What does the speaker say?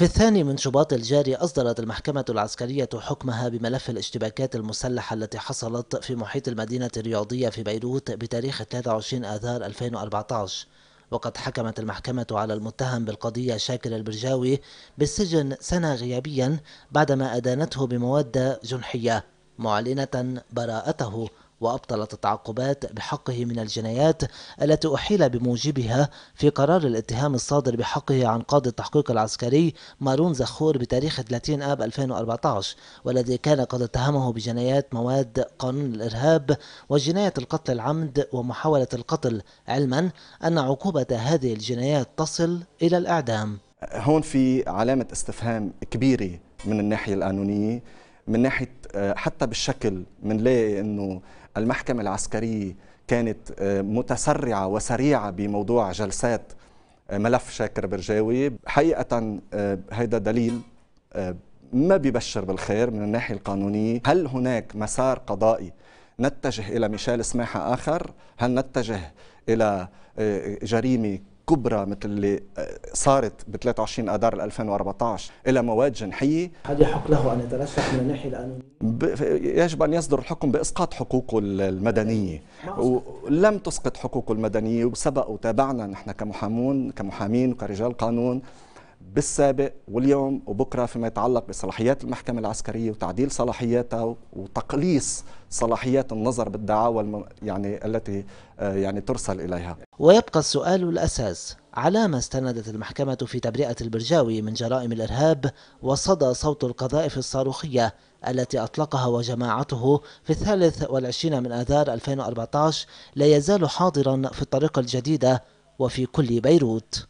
في الثاني من شباط الجاري أصدرت المحكمة العسكرية حكمها بملف الاشتباكات المسلحة التي حصلت في محيط المدينة الرياضية في بيروت بتاريخ 23 آذار 2014 وقد حكمت المحكمة على المتهم بالقضية شاكر البرجاوي بالسجن سنة غيابيا بعدما أدانته بمواد جنحية معلنة براءته وأبطلت التعقبات بحقه من الجنايات التي أحيل بموجبها في قرار الاتهام الصادر بحقه عن قاضي التحقيق العسكري مارون زخور بتاريخ 30 آب 2014 والذي كان قد اتهمه بجنايات مواد قانون الإرهاب وجناية القتل العمد ومحاولة القتل علما أن عقوبة هذه الجنايات تصل إلى الإعدام هون في علامة استفهام كبيرة من الناحية القانونية من ناحيه آه، حتى بالشكل بنلاقي انه المحكمه العسكريه كانت آه، متسرعه وسريعه بموضوع جلسات آه، ملف شاكر برجاوي حقيقه هيدا دليل ما بيبشر بالخير من الناحيه القانونيه هل هناك مسار قضائي نتجه الى ميشيل سماحه اخر هل نتجه الى جريمه كبرى مثل اللي صارت ب 23 اذار 2014 الى مواد جنحيه هذا يحق له ان يترشح من الناحيه القانونيه يجب ان يصدر الحكم باسقاط حقوقه المدنيه ولم تسقط حقوقه المدنيه وسبق وتابعنا نحن كمحامون كمحامين وكرجال قانون بالسابق واليوم وبكره فيما يتعلق بصلاحيات المحكمه العسكريه وتعديل صلاحياتها وتقليص صلاحيات النظر بالدعاوى يعني التي آه، يعني ترسل اليها. ويبقى السؤال الاساس على ما استندت المحكمه في تبرئه البرجاوي من جرائم الارهاب وصدى صوت القذائف الصاروخيه التي أطلقها وجماعته في الثالث والعشرين من آذار 2014 لا يزال حاضرا في الطريقة الجديدة وفي كل بيروت